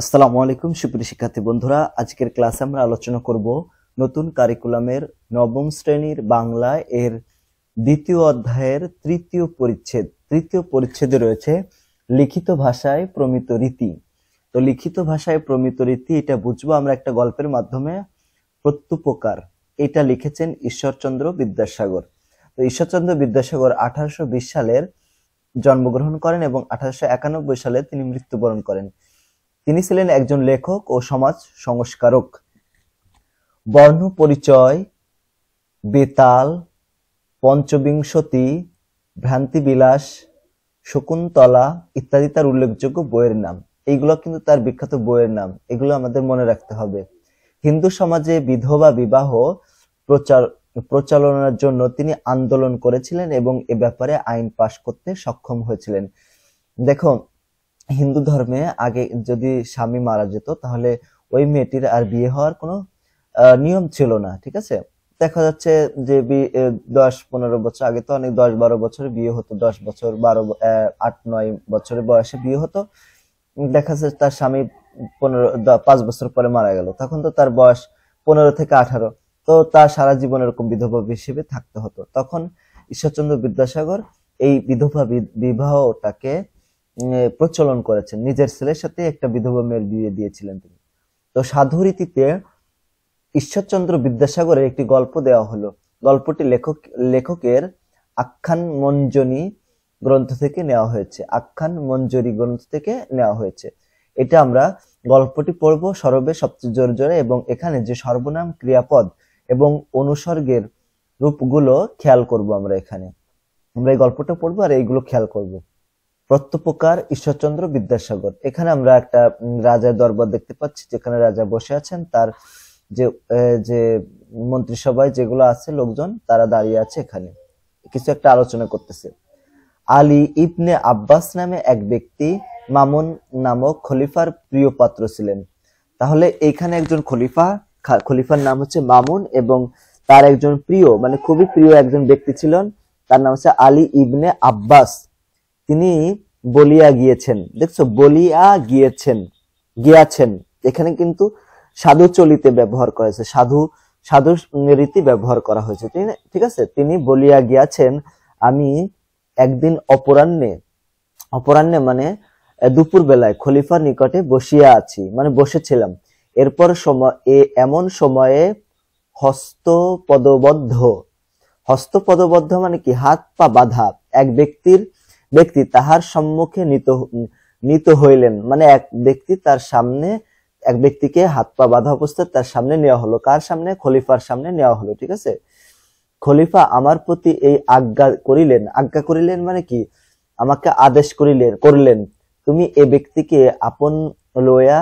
আসসালামু আলাইকুম সুপ্রিয় শিক্ষার্থী বন্ধুরা আজকের ক্লাসে আমরা আলোচনা করব নতুন কারিকুলামের নবম শ্রেণীর বাংলা এর দ্বিতীয় অধ্যায়ের তৃতীয় পরিচ্ছেদ তৃতীয় পরিচ্ছেদে রয়েছে লিখিত ভাষায় প্রমিত রীতি তো লিখিত ভাষায় প্রমিত রীতি এটা বুঝবো আমরা একটা গল্পের মাধ্যমে প্রত্যুপকার এটা লিখেছেন ঈশ্বরচন্দ্র বিদ্যাসাগর তো ঈশ্বরচন্দ্র বিদ্যাসাগর আঠারোশো সালের জন্মগ্রহণ করেন এবং আঠারোশো সালে তিনি মৃত্যুবরণ করেন তিনি ছিলেন একজন লেখক ও সমাজ সংস্কারক বর্ণ পরিচয় বেতাল পঞ্চবিংশতি ভ্রান্তিবিলাস শকুন্তলা ইত্যাদি তার উল্লেখযোগ্য বইয়ের নাম এইগুলো কিন্তু তার বিখ্যাত বইয়ের নাম এগুলো আমাদের মনে রাখতে হবে হিন্দু সমাজে বিধবা বিবাহ প্রচার প্রচলনার জন্য তিনি আন্দোলন করেছিলেন এবং এ ব্যাপারে আইন পাশ করতে সক্ষম হয়েছিলেন দেখো হিন্দু ধর্মে আগে যদি স্বামী মারা যেত তাহলে ওই মেয়েটির আর বিয়ে হওয়ার কোনো নিয়ম ছিল না ঠিক আছে দেখা যাচ্ছে যে দশ পনেরো বছর আগে তো অনেক দশ বারো বছর বিয়ে হতো দশ বছর বারো আট নয় বছরের বয়সে বিয়ে হতো দেখা যাচ্ছে তার স্বামী পনেরো পাঁচ বছর পরে মারা গেল তখন তো তার বয়স পনেরো থেকে আঠারো তো তার সারা জীবন এরকম বিধবা হিসেবে থাকতে হতো তখন ঈশ্বরচন্দ্র বিদ্যাসাগর এই বিধবা বিবাহটাকে প্রচলন করেছেন নিজের ছেলের সাথে একটা বিধবা মেয়ের বিয়ে দিয়েছিলেন তিনি তো সাধুরীতিতে ঈশ্বরচন্দ্র বিদ্যাসাগরের একটি গল্প দেওয়া হলো গল্পটি লেখক লেখকের আখ্যান মঞ্জনী গ্রন্থ থেকে নেওয়া হয়েছে আখ্যান মঞ্জরি গ্রন্থ থেকে নেওয়া হয়েছে এটা আমরা গল্পটি পড়ব সরবে সবচেয়ে জোর জোরে এবং এখানে যে সর্বনাম ক্রিয়াপদ এবং অনুসর্গের রূপগুলো খেয়াল করব আমরা এখানে আমরা এই গল্পটা পড়বো আর এইগুলো খেয়াল করবো প্রত্যপকার ঈশ্বরচন্দ্র বিদ্যাসাগর এখানে আমরা একটা রাজার দরবার দেখতে পাচ্ছি যেখানে রাজা বসে আছেন তার যে যে মন্ত্রিসভায় যেগুলো আছে লোকজন তারা দাঁড়িয়ে আছে এখানে কিছু একটা আলোচনা করতেছে আলী ইবনে আব্বাস নামে এক ব্যক্তি মামুন নামক খলিফার প্রিয় পাত্র ছিলেন তাহলে এখানে একজন খলিফা খলিফার নাম হচ্ছে মামুন এবং তার একজন প্রিয় মানে খুবই প্রিয় একজন ব্যক্তি ছিলেন তার নাম হচ্ছে আলী ইবনে আব্বাস তিনি বলিয়া গিয়েছেন দেখছো বলিয়া গিয়েছেন গিয়াছেন এখানে কিন্তু সাধু চলিতে ব্যবহার করেছে সাধু সাধু রীতি ব্যবহার করা হয়েছে ঠিক আছে তিনি বলিয়া গিয়াছেন আমি একদিন অপরাহ্নে অপরাহ্নে মানে দুপুর বেলায় খলিফার নিকটে বসিয়া আছি মানে বসেছিলাম এরপর সময় এমন সময়ে হস্তপদবদ্ধ হস্তপদবদ্ধ মানে কি হাত পা বাধা এক ব্যক্তির ব্যক্তি তাহার সম্মুখে নিত নিত হইলেন মানে এক ব্যক্তি তার সামনে এক ব্যক্তিকে হাত পা বাঁধা অবস্থায় তার সামনে নেওয়া হলো কার সামনে খলিফার সামনে নেওয়া হলো ঠিক আছে খলিফা আমার প্রতি এই আজ্ঞা করিলেন আজ্ঞা করিলেন মানে কি আমাকে আদেশ করিলেন করলেন তুমি এ ব্যক্তিকে আপন লইয়া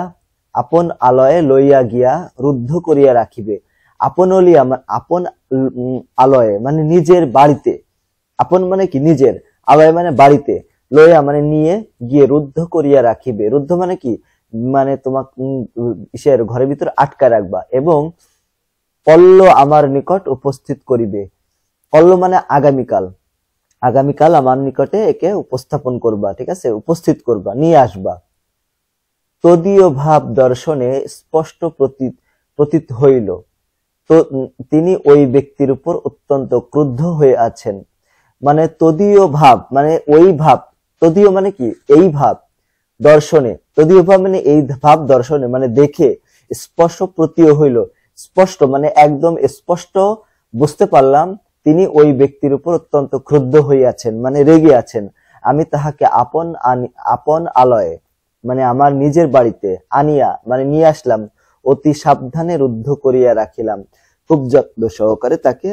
আপন আলয়ে লইয়া গিয়া রুদ্ধ করিয়া রাখিবে আপন অলিয়া আপন আলয়ে মানে নিজের বাড়িতে আপন মানে কি নিজের আবার মানে বাড়িতে লইয়া মানে নিয়ে গিয়ে রুদ্ধ করিয়া রাখিবে রুদ্ধ মানে কি মানে তোমাক ইসের ঘরের ভিতর আটকা রাখবা এবং পল্ল আমার নিকট উপস্থিত করিবে পল্ল মানে আগামীকাল আগামীকাল আমার নিকটে একে উপস্থাপন করবা ঠিক আছে উপস্থিত করবা নিয়ে আসবা তদীয় ভাব দর্শনে স্পষ্ট প্রতীত প্রতীত হইল তো তিনি ওই ব্যক্তির উপর অত্যন্ত ক্রুদ্ধ হয়ে আছেন মানে তদীয় ভাব মানে ওই ভাব তদীয় মানে কি এই ভাব দর্শনে তদীয় ভাব মানে এই ভাব দর্শনে মানে দেখে স্পষ্ট প্রতীয় হইল স্পষ্ট মানে একদম স্পষ্ট বুঝতে পারলাম তিনি ওই ব্যক্তির উপর অত্যন্ত ক্রুদ্ধ হইয়াছেন মানে রেগে আছেন আমি তাহাকে আপন আনি আপন আলয়ে মানে আমার নিজের বাড়িতে আনিয়া মানে নিয়ে আসলাম অতি সাবধানে রুদ্ধ করিয়া রাখিলাম খুব যত্ন সহকারে তাকে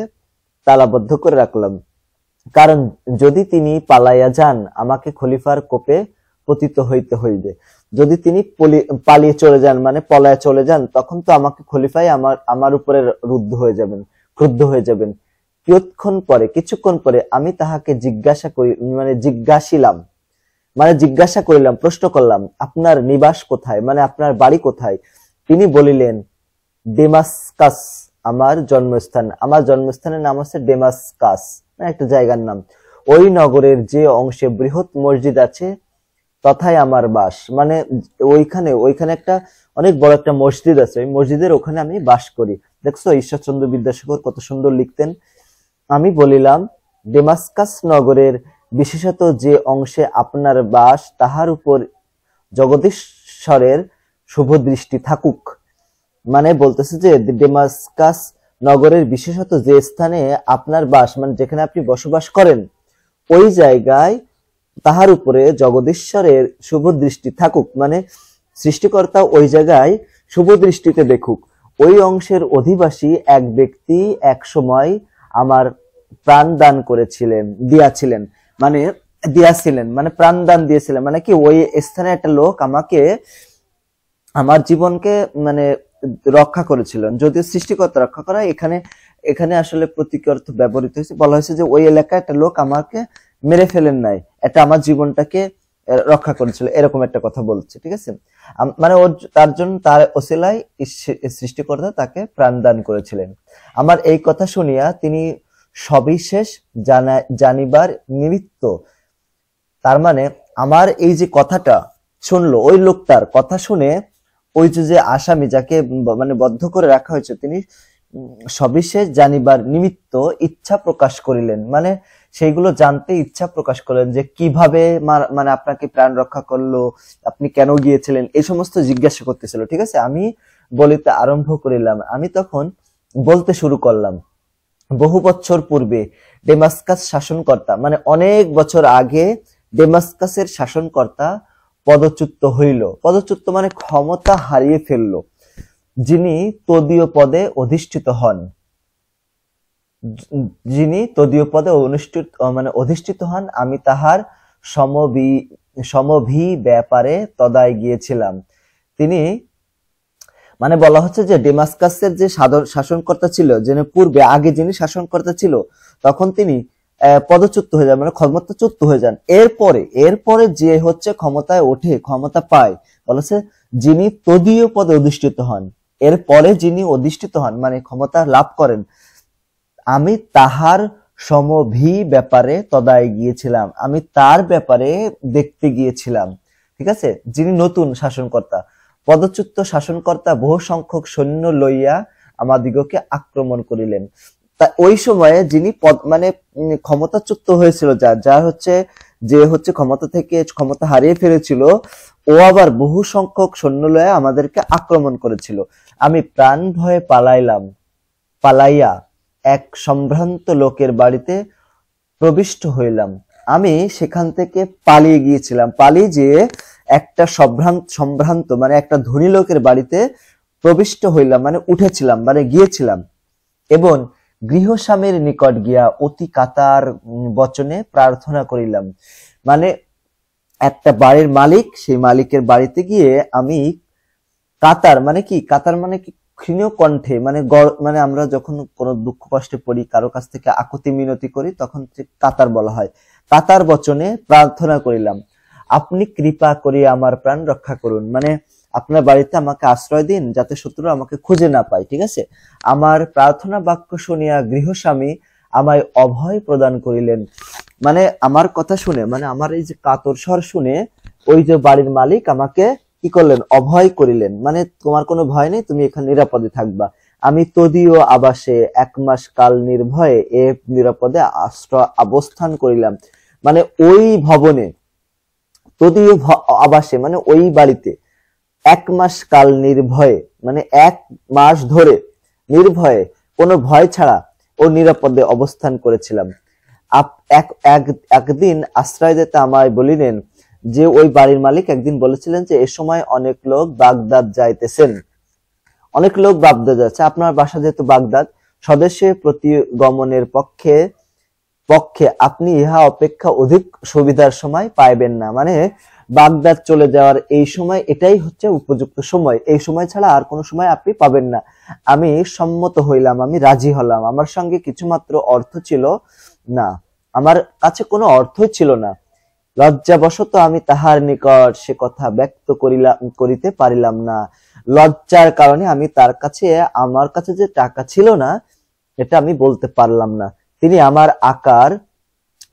তালাবদ্ধ করে রাখলাম কারণ যদি তিনি পালাইয়া যান আমাকে খলিফার কোপে পতিত হইতে হইবে যদি তিনি পালিয়ে চলে যান মানে পলায় চলে যান তখন তো আমাকে খলিফাই আমার আমার উপরে রুদ্ধ হয়ে যাবেন ক্রুদ্ধ হয়ে যাবেন কিয়ৎক্ষণ পরে কিছুক্ষণ পরে আমি তাহাকে জিজ্ঞাসা করি মানে জিজ্ঞাসিলাম মানে জিজ্ঞাসা করিলাম প্রশ্ন করলাম আপনার নিবাস কোথায় মানে আপনার বাড়ি কোথায় তিনি বলিলেন ডেমাসকাস আমার জন্মস্থান আমার জন্মস্থানের নাম হচ্ছে ডেমাসকাস একটা জায়গার নাম ওই নগরের যে অংশে বৃহৎ মসজিদ আছে তথায় আমার বাস মানে ওইখানে ওইখানে একটা অনেক বড় একটা মসজিদ আছে ওই মসজিদের ওখানে আমি বাস করি দেখছো ঈশ্বরচন্দ্র বিদ্যাসাগর কত সুন্দর লিখতেন আমি বলিলাম ডেমাসকাস নগরের বিশেষত যে অংশে আপনার বাস তাহার উপর জগদীশ্বরের শুভ দৃষ্টি থাকুক মানে বলতেছে যে ডেমাসকাস নগরের বিশেষত যে স্থানে আপনার বাস মানে যেখানে আপনি বসবাস করেন ওই জায়গায় তাহার উপরে জগদীশ্বরের শুভ দৃষ্টি থাকুক মানে সৃষ্টিকর্তা ওই জায়গায় শুভ দৃষ্টিতে দেখুক ওই অংশের অধিবাসী এক ব্যক্তি এক সময় আমার প্রাণ দান করেছিলেন দিয়াছিলেন মানে দিয়াছিলেন মানে প্রাণ দান দিয়েছিলেন মানে কি ওই স্থানে একটা লোক আমাকে আমার জীবনকে মানে রক্ষা করেছিলেন যদিও সৃষ্টিকর্তা রক্ষা করা এখানে এখানে আসলে প্রতীক অর্থ ব্যবহৃত হয়েছে বলা হয়েছে যে ওই এলাকায় একটা লোক আমাকে মেরে ফেলেন নাই এটা আমার জীবনটাকে রক্ষা করেছিল এরকম একটা কথা বলছে ঠিক আছে মানে ওর তার জন্য তার ওসেলায় সৃষ্টিকর্তা তাকে প্রাণদান করেছিলেন আমার এই কথা শুনিয়া তিনি সবিশেষ জানা জানিবার নিমিত্ত তার মানে আমার এই যে কথাটা শুনলো ওই লোকটার কথা শুনে ওই যে আসামি যাকে মানে বদ্ধ করে রাখা হয়েছে তিনি সবিশেষ জানিবার নিমিত্ত ইচ্ছা প্রকাশ করিলেন মানে সেইগুলো জানতে ইচ্ছা প্রকাশ করলেন যে কিভাবে মানে আপনাকে প্রাণ রক্ষা করলো আপনি কেন গিয়েছিলেন এই সমস্ত জিজ্ঞাসা করতেছিল ঠিক আছে আমি বলিতে আরম্ভ করিলাম আমি তখন বলতে শুরু করলাম বহু বছর পূর্বে ডেমাস্কাস শাসনকর্তা মানে অনেক বছর আগে ডেমাস্কাসের শাসনকর্তা পদচ্যুত হইল পদচ্যুত মানে ক্ষমতা হারিয়ে ফেলল যিনি তদীয় পদে অধিষ্ঠিত হন যিনি তদীয় পদে অনুষ্ঠিত মানে অধিষ্ঠিত হন আমি তাহার সমবি সমভি ব্যাপারে তদায় গিয়েছিলাম তিনি মানে বলা হচ্ছে যে ডেমাসকাসের যে সাধারণ শাসনকর্তা ছিল যে পূর্বে আগে যিনি শাসনকর্তা ছিল তখন তিনি পদচ্যুত হয়ে যান মানে ক্ষমতাচ্যুত হয়ে যান এরপরে এরপরে যে হচ্ছে ক্ষমতায় ওঠে ক্ষমতা পায় বলেছে যিনি তদীয় পদে অধিষ্ঠিত হন এরপরে যিনি অধিষ্ঠিত হন মানে ক্ষমতা লাভ করেন আমি তাহার সমভি ব্যাপারে তদায় গিয়েছিলাম আমি তার ব্যাপারে দেখতে গিয়েছিলাম ঠিক আছে যিনি নতুন শাসনকর্তা পদচ্যুত শাসনকর্তা বহু সংখ্যক সৈন্য লইয়া আমাদিগকে আক্রমণ করিলেন ওই সময়ে যিনি পদ মানে ক্ষমতাচ্যুত হয়েছিল যার যা হচ্ছে যে হচ্ছে ক্ষমতা থেকে ক্ষমতা হারিয়ে ফেলেছিল ও আবার বহু সংখ্যক সৈন্য লয়ে আমাদেরকে আক্রমণ করেছিল আমি প্রাণ ভয়ে পালাইলাম পালাইয়া এক সম্ভ্রান্ত লোকের বাড়িতে প্রবিষ্ট হইলাম আমি সেখান থেকে পালিয়ে গিয়েছিলাম পালিয়ে যেয়ে একটা সম্ভ্রান্ত সম্ভ্রান্ত মানে একটা ধনী লোকের বাড়িতে প্রবিষ্ট হইলাম মানে উঠেছিলাম মানে গিয়েছিলাম এবং গৃহস্বামীর নিকট গিয়া অতি কাতার বচনে প্রার্থনা করিলাম মানে একটা বাড়ির মালিক সেই মালিকের বাড়িতে গিয়ে আমি কাতার মানে কি কাতার মানে কি ক্ষীণ কণ্ঠে মানে মানে আমরা যখন কোনো দুঃখ কষ্টে পড়ি কারো কাছ থেকে আকুতি মিনতি করি তখন কাতার বলা হয় কাতার বচনে প্রার্থনা করিলাম আপনি কৃপা করে আমার প্রাণ রক্ষা করুন মানে আপনার বাড়িতে আমাকে আশ্রয় দিন যাতে শত্রুরা আমাকে খুঁজে না পায় ঠিক আছে আমার প্রার্থনা বাক্য শুনিয়া গৃহস্বামী আমায় অভয় প্রদান করিলেন মানে আমার কথা শুনে মানে আমার এই যে কাতর স্বর শুনে ওই যে বাড়ির মালিক আমাকে কি করলেন অভয় করিলেন মানে তোমার কোনো ভয় নেই তুমি এখানে নিরাপদে থাকবা আমি তদীয় আবাসে এক মাস কাল নির্ভয়ে এ নিরাপদে আশ্রয় অবস্থান করিলাম মানে ওই ভবনে তদীয় আবাসে মানে ওই বাড়িতে এক মাস কাল নির্ভয়ে মানে এক মাস ধরে নির্ভয়ে কোনো ভয় ছাড়া ও নিরাপদে অবস্থান করেছিলাম এক এক একদিন আশ্রয়দাতা আমায় বলিলেন যে ওই বাড়ির মালিক একদিন বলেছিলেন যে এ সময় অনেক লোক বাগদাদ যাইতেছেন অনেক লোক বাগদাদ যাচ্ছে আপনার বাসা যেহেতু বাগদাদ স্বদেশে প্রতিগমনের পক্ষে পক্ষে আপনি ইহা অপেক্ষা অধিক সুবিধার সময় পাইবেন না মানে বাগদাদ চলে যাওয়ার এই সময় এটাই হচ্ছে উপযুক্ত সময় এই সময় ছাড়া আর কোনো সময় আপনি পাবেন না আমি সম্মত হইলাম আমি রাজি হলাম আমার সঙ্গে কিছুমাত্র অর্থ ছিল না আমার কাছে কোনো অর্থই ছিল না লজ্জাবশত আমি তাহার নিকট সে কথা ব্যক্ত করিলাম করিতে পারিলাম না লজ্জার কারণে আমি তার কাছে আমার কাছে যে টাকা ছিল না এটা আমি বলতে পারলাম না তিনি আমার আকার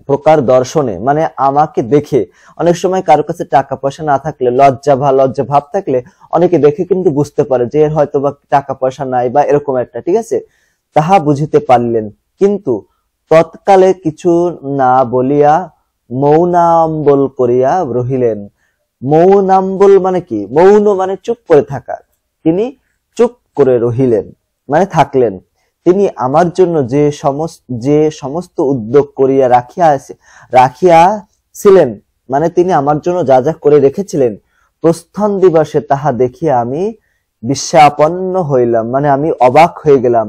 প্রকার দর্শনে মানে আমাকে দেখে অনেক সময় কারো কাছে টাকা পয়সা না থাকলে লজ্জা ভা লজ্জা ভাব থাকলে অনেকে দেখে কিন্তু বুঝতে পারে যে হয়তো বা টাকা পয়সা নাই বা এরকম একটা ঠিক আছে তাহা বুঝিতে পারলেন কিন্তু তৎকালে কিছু না বলিয়া মৌনাম্বল করিয়া রহিলেন মৌনাম্বল মানে কি মৌন মানে চুপ করে থাকা তিনি চুপ করে রহিলেন মানে থাকলেন তিনি আমার জন্য যে সমস্ত যে সমস্ত উদ্যোগ করিয়া রাখিয়া রাখিয়াছিলেন মানে তিনি আমার জন্য যা যা করে রেখেছিলেন প্রস্থান দিবসে তাহা দেখিয়া আমি বিশ্বাপন্ন হইলাম মানে আমি অবাক হয়ে গেলাম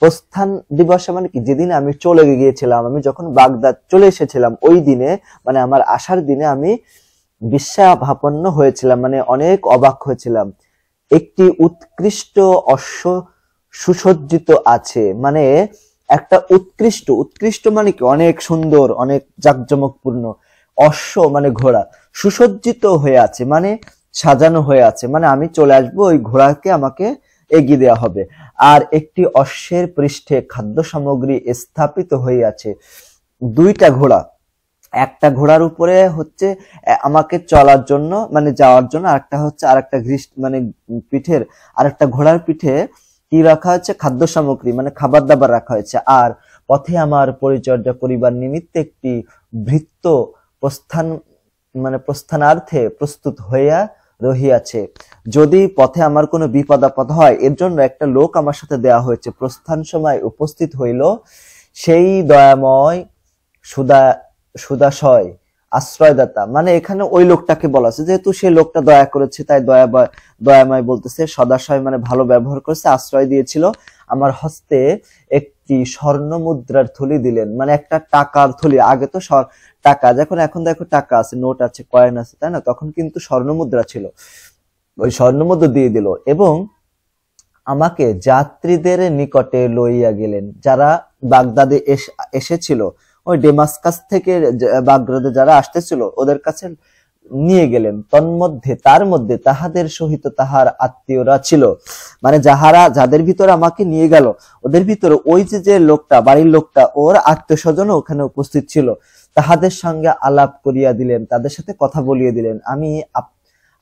প্রস্থান দিবসে মানে কি যেদিন আমি চলে গিয়েছিলাম আমি যখন বাগদাদ চলে এসেছিলাম ওই দিনে মানে আমার আসার দিনে আমি বিশ্বাভাপন্ন হয়েছিলাম মানে অনেক অবাক হয়েছিলাম একটি উৎকৃষ্ট অশ্ব সুসজ্জিত আছে মানে একটা উৎকৃষ্ট উৎকৃষ্ট মানে কি অনেক সুন্দর অনেক জাঁকজমকপূর্ণ অশ্ব মানে ঘোড়া সুসজ্জিত হয়ে আছে মানে সাজানো হয়ে আছে মানে আমি চলে আসব ওই ঘোড়াকে আমাকে এগিয়ে দেওয়া হবে আর একটি অশ্বের পৃষ্ঠে খাদ্য সামগ্রী স্থাপিত হয়ে আছে দুইটা ঘোড়া একটা ঘোড়ার উপরে হচ্ছে আমাকে চলার জন্য মানে যাওয়ার জন্য আরেকটা হচ্ছে আর একটা মানে পিঠের আর একটা ঘোড়ার পিঠে কি রাখা হয়েছে খাদ্য সামগ্রী মানে খাবার দাবার রাখা হয়েছে আর পথে আমার পরিচর্যা করিবার নিমিত্তে একটি ভৃত্ত প্রস্থান মানে প্রস্থানার্থে প্রস্তুত হইয়া রহিয়াছে যদি পথে আমার কোনো বিপদ আপদ হয় এর জন্য একটা লোক আমার সাথে দেয়া হয়েছে প্রস্থান সময় উপস্থিত হইল সেই দয়াময় সুদা সুদাশয় আশ্রয়দাতা মানে এখানে ওই লোকটাকে বলা আছে যেহেতু সেই লোকটা দয়া করেছে তাই দয়া দয়াময় বলতেছে সদাশয় মানে ভালো ব্যবহার করেছে আশ্রয় দিয়েছিল আমার হস্তে একটি স্বর্ণ মুদ্রার থলি দিলেন মানে একটা টাকার থলি আগে তো টাকা যখন এখন দেখো টাকা আছে নোট আছে কয়েন আছে তাই না তখন কিন্তু স্বর্ণ মুদ্রা ছিল ওই স্বর্ণ মুদ্রা দিয়ে দিল এবং আমাকে যাত্রীদের নিকটে লইয়া গেলেন যারা বাগদাদে এসেছিল ওই ডেমাসকাস থেকে বাগদাদে যারা আসতেছিল ওদের কাছে নিয়ে গেলেন তন্মধ্যে তার মধ্যে তাহাদের সহিত তাহার আত্মীয়রা ছিল মানে যাহারা যাদের ভিতরে আমাকে নিয়ে গেল ওদের ভিতরে ওই যে যে লোকটা বাড়ির লোকটা ওর আত্মীয় ওখানে উপস্থিত ছিল তাহাদের সঙ্গে আলাপ করিয়া দিলেন তাদের সাথে কথা বলিয়ে দিলেন আমি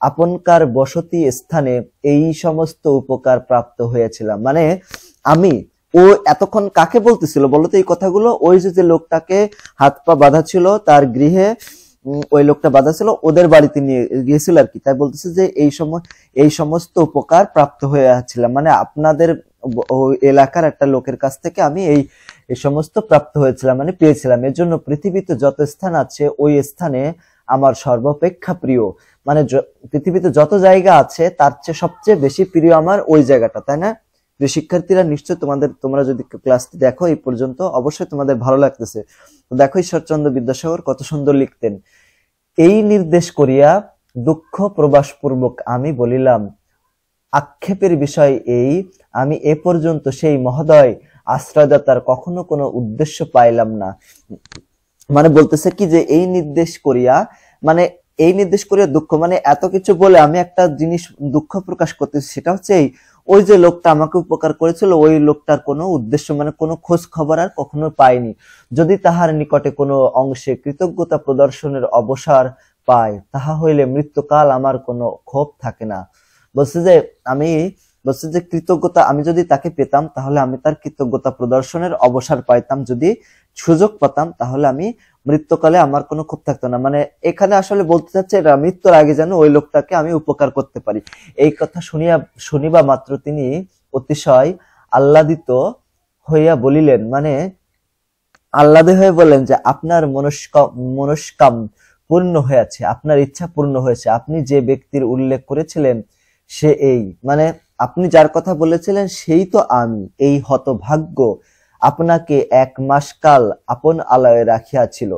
আপনকার বসতি স্থানে এই সমস্ত উপকার প্রাপ্ত হয়েছিলাম মানে আমি ও এতক্ষণ কাকে বলতেছিল বলতো এই কথাগুলো ওই যে লোকটাকে হাত পা বাঁধা ছিল তার গৃহে ওই লোকটা বাঁধা ছিল ওদের বাড়িতে নিয়ে গিয়েছিল আর কি তাই বলতেছে যে এই সময় এই সমস্ত উপকার প্রাপ্ত হয়ে আসছিলাম মানে আপনাদের এলাকার একটা লোকের কাছ থেকে আমি এই এই সমস্ত প্রাপ্ত হয়েছিলাম মানে পেয়েছিলাম এর জন্য পৃথিবীতে যত স্থান আছে ওই স্থানে আমার সর্বাপেক্ষা প্রিয় মানে পৃথিবীতে যত জায়গা আছে তার চেয়ে সবচেয়ে বেশি প্রিয় আমার ওই জায়গাটা তাই না যে শিক্ষার্থীরা নিশ্চয় তোমাদের তোমরা যদি ক্লাসটি দেখো এই পর্যন্ত অবশ্যই তোমাদের ভালো লাগতেছে তো দেখো ঈশ্বরচন্দ্র বিদ্যাসাগর কত সুন্দর লিখতেন এই নির্দেশ করিয়া দুঃখ প্রবাস পূর্বক আমি বলিলাম আক্ষেপের বিষয় এই আমি এ পর্যন্ত সেই মহোদয় আশ্রয়দাতার কখনো কোনো উদ্দেশ্য পাইলাম না মানে বলতেছে কি যে এই নির্দেশ করিয়া মানে এই নির্দেশ করিয়া দুঃখ মানে এত কিছু বলে আমি একটা জিনিস দুঃখ প্রকাশ করতেছি সেটা হচ্ছে এই ওই যে লোকটা আমাকে উপকার করেছিল ওই লোকটার কোনো উদ্দেশ্য মানে কোনো খোঁজ খবর আর কখনো পাইনি যদি তাহার নিকটে কোনো অংশে কৃতজ্ঞতা প্রদর্শনের অবসর পায় তাহা হইলে মৃত্যুকাল আমার কোনো ক্ষোভ থাকে না বলছে যে আমি বলছে যে কৃতজ্ঞতা আমি যদি তাকে পেতাম তাহলে আমি তার কৃতজ্ঞতা প্রদর্শনের অবসর পাইতাম যদি সুযোগ পেতাম তাহলে আমি মৃত্যুকালে আমার কোনো ক্ষোভ থাকতো না মানে এখানে আসলে বলতে চাচ্ছে মৃত্যুর আগে যেন ওই লোকটাকে আমি উপকার করতে পারি এই কথা শুনিয়া শুনিবা মাত্র তিনি অতিশয় আহ্লাদিত হইয়া বলিলেন মানে আহ্লাদে হয়ে বললেন যে আপনার মনস্ক মনস্কাম পূর্ণ হয়েছে আপনার ইচ্ছা পূর্ণ হয়েছে আপনি যে ব্যক্তির উল্লেখ করেছিলেন সে এই মানে আপনি যার কথা বলেছিলেন সেই তো আমি এই হতভাগ্য আপনাকে এক মাস কাল আপন আলয়ে রাখিয়াছিল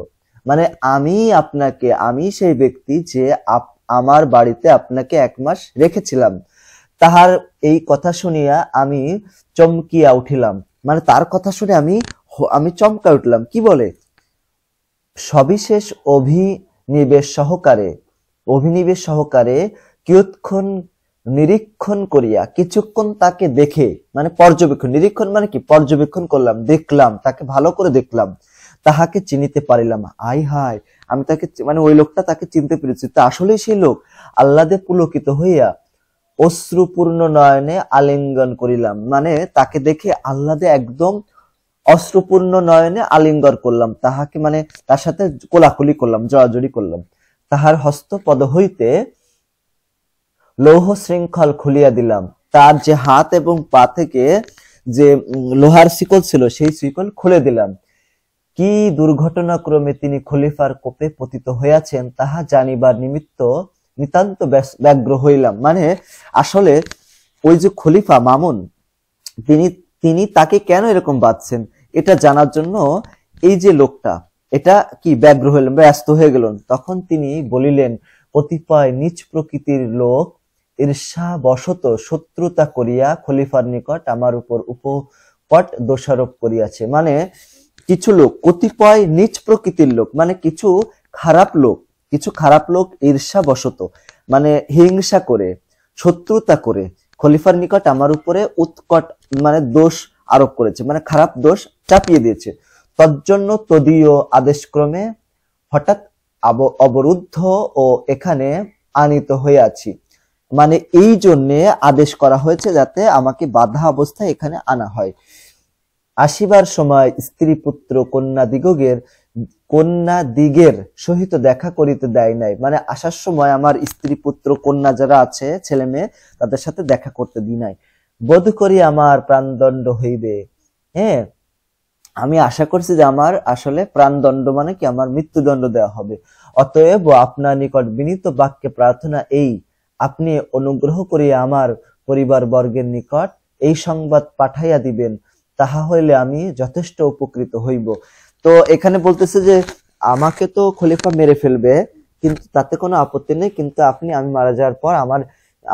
মানে আমি আপনাকে আমি সেই ব্যক্তি যে আমার বাড়িতে আপনাকে এক মাস রেখেছিলাম তাহার এই কথা শুনিয়া আমি চমকিয়া উঠিলাম মানে তার কথা শুনে আমি আমি চমকা উঠলাম কি বলে সবিশেষ অভিনিবেশ সহকারে অভিনিবেশ সহকারে কিয়ৎক্ষণ নিরীক্ষণ করিয়া কিছুক্ষণ তাকে দেখে মানে পর্যবেক্ষণ নিরীক্ষণ মানে কি পর্যবেক্ষণ করলাম দেখলাম তাকে ভালো করে দেখলাম তাহাকে চিনিতে পারিলাম আই হায় আমি তাকে মানে ওই লোকটা তাকে চিনতে পেরেছি তা আসলে সেই লোক আল্লাদে পুলকিত হইয়া অশ্রুপূর্ণ নয়নে আলিঙ্গন করিলাম মানে তাকে দেখে আল্লাদে একদম অশ্রুপূর্ণ নয়নে আলিঙ্গন করলাম তাহাকে মানে তার সাথে কোলাকুলি করলাম জড়াজড়ি করলাম তাহার হস্তপদ হইতে লৌহ শৃঙ্খল খুলিয়া দিলাম তার যে হাত এবং পা থেকে যে লোহার শিকল ছিল সেই শিকল খুলে দিলাম কি দুর্ঘটনাক্রমে তিনি খলিফার কোপে পতিত হইয়াছেন তাহা জানিবার নিমিত্ত নিতান্ত ব্যগ্র হইলাম মানে আসলে ওই যে খলিফা মামুন তিনি তিনি তাকে কেন এরকম বাঁধছেন এটা জানার জন্য এই যে লোকটা এটা কি ব্যগ্র হইলেন ব্যস্ত হয়ে গেলেন তখন তিনি বলিলেন কতিপয় নিচ প্রকৃতির লোক ঈর্ষা বসত শত্রুতা করিয়া খলিফার নিকট আমার উপর উপকট দোষারোপ করিয়াছে মানে কিছু লোক কতিপয় নিচ প্রকৃতির লোক মানে কিছু খারাপ লোক কিছু খারাপ লোক ঈর্ষা বসত মানে হিংসা করে শত্রুতা করে খলিফার নিকট আমার উপরে উৎকট মানে দোষ আরোপ করেছে মানে খারাপ দোষ চাপিয়ে দিয়েছে তজ্জন্য তদীয় আদেশক্রমে হঠাৎ অবরুদ্ধ ও এখানে আনিত হয়ে আছি মানে এই জন্যে আদেশ করা হয়েছে যাতে আমাকে বাধা অবস্থায় এখানে আনা হয় আসিবার সময় স্ত্রী পুত্র কন্যা দিগের কন্যা দিগের সহিত দেখা করিতে দেয় নাই মানে আসার সময় আমার স্ত্রী পুত্র কন্যা যারা আছে ছেলে মেয়ে তাদের সাথে দেখা করতে দি নাই বোধ করি আমার প্রাণদণ্ড হইবে হ্যাঁ আমি আশা করছি যে আমার আসলে প্রাণদণ্ড মানে কি আমার মৃত্যুদণ্ড দেওয়া হবে অতএব আপনার নিকট বিনীত বাক্যে প্রার্থনা এই আপনি অনুগ্রহ করিয়া আমার পরিবার বর্গের নিকট এই সংবাদ পাঠাইয়া দিবেন তাহা হইলে আমি যথেষ্ট উপকৃত হইব তো এখানে বলতেছে যে আমাকে তো খলিফা মেরে ফেলবে কিন্তু তাতে কোনো আপত্তি নেই কিন্তু আপনি আমি মারা যাওয়ার পর আমার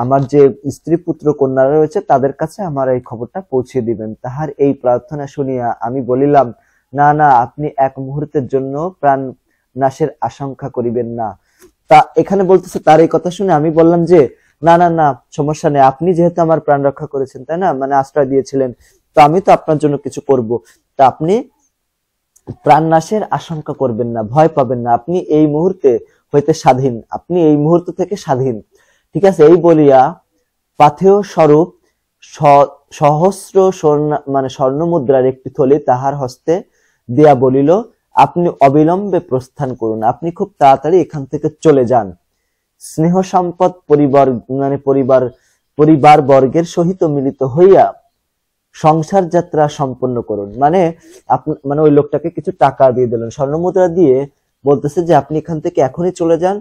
আমার যে স্ত্রী পুত্র কন্যারা রয়েছে তাদের কাছে আমার এই খবরটা পৌঁছে দিবেন তাহার এই প্রার্থনা শুনিয়া আমি বলিলাম না না আপনি এক মুহূর্তের জন্য প্রাণ নাশের আশঙ্কা করিবেন না তা এখানে বলতেছে তার এই কথা শুনে আমি বললাম যে না না না সমস্যা নেই আপনি যেহেতু আমার প্রাণ রক্ষা করেছেন তাই না মানে আশ্রয় দিয়েছিলেন তো আমি তো আপনার জন্য কিছু করব তা আপনি প্রাণ নাশের আশঙ্কা করবেন না ভয় পাবেন না আপনি এই মুহূর্তে হইতে স্বাধীন আপনি এই মুহূর্ত থেকে স্বাধীন ঠিক আছে এই বলিয়া পাথেয় স্বরূপ সহস্র স্বর্ণ মানে স্বর্ণ মুদ্রার একটি থলি তাহার হস্তে দিয়া বলিল আপনি অবিলম্বে প্রস্থান করুন আপনি খুব তাড়াতাড়ি এখান থেকে চলে যান স্নেহ সম্পদ পরিবার মানে পরিবার পরিবার বর্গের সহিত মিলিত হইয়া সংসার যাত্রা সম্পন্ন করুন মানে মানে ওই লোকটাকে কিছু টাকা দিয়ে দিলেন স্বর্ণমুদ্রা দিয়ে বলতেছে যে আপনি এখান থেকে এখনই চলে যান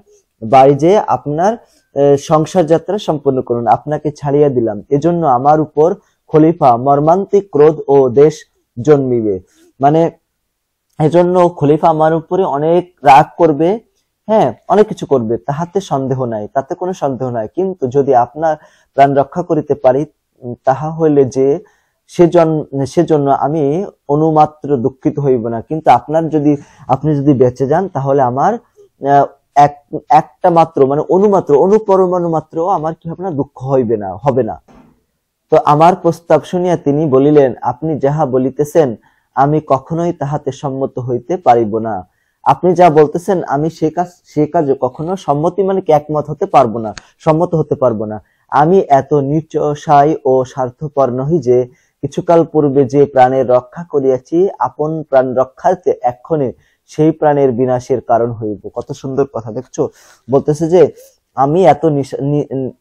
বাড়ি যেয়ে আপনার সংসার যাত্রা সম্পন্ন করুন আপনাকে ছাড়িয়া দিলাম এজন্য আমার উপর খলিফা মর্মান্তিক ক্রোধ ও দেশ জন্মিবে মানে এজন্য খলিফা আমার উপরে অনেক রাগ করবে হ্যাঁ অনেক কিছু করবে তাহাতে সন্দেহ নাই তাতে কোনো সন্দেহ নাই কিন্তু যদি আপনার প্রাণ রক্ষা করিতে পারি তাহা হইলে যে সেজন্য আমি অনুমাত্র দুঃখিত হইব না কিন্তু আপনার যদি আপনি যদি বেঁচে যান তাহলে আমার একটা মাত্র মানে অনুমাত্র অনুপরমাণু মাত্র আমার কি হবে না দুঃখ হইবে না হবে না তো আমার প্রস্তাব শুনিয়া তিনি বলিলেন আপনি যাহা বলিতেছেন আমি কখনোই তাহাতে সম্মত হইতে পারিব না আপনি যা বলতেছেন আমি সে কাজ সে কাজে কখনো সম্মতি মানে কি একমত হতে পারবো না সম্মত হতে পারবো না আমি এত নিচসাই ও স্বার্থপর নহি যে কিছুকাল পূর্বে যে প্রাণের রক্ষা করিয়াছি আপন প্রাণ রক্ষার্থে এক্ষণে সেই প্রাণের বিনাশের কারণ হইব কত সুন্দর কথা দেখছো বলতেছে যে আমি এত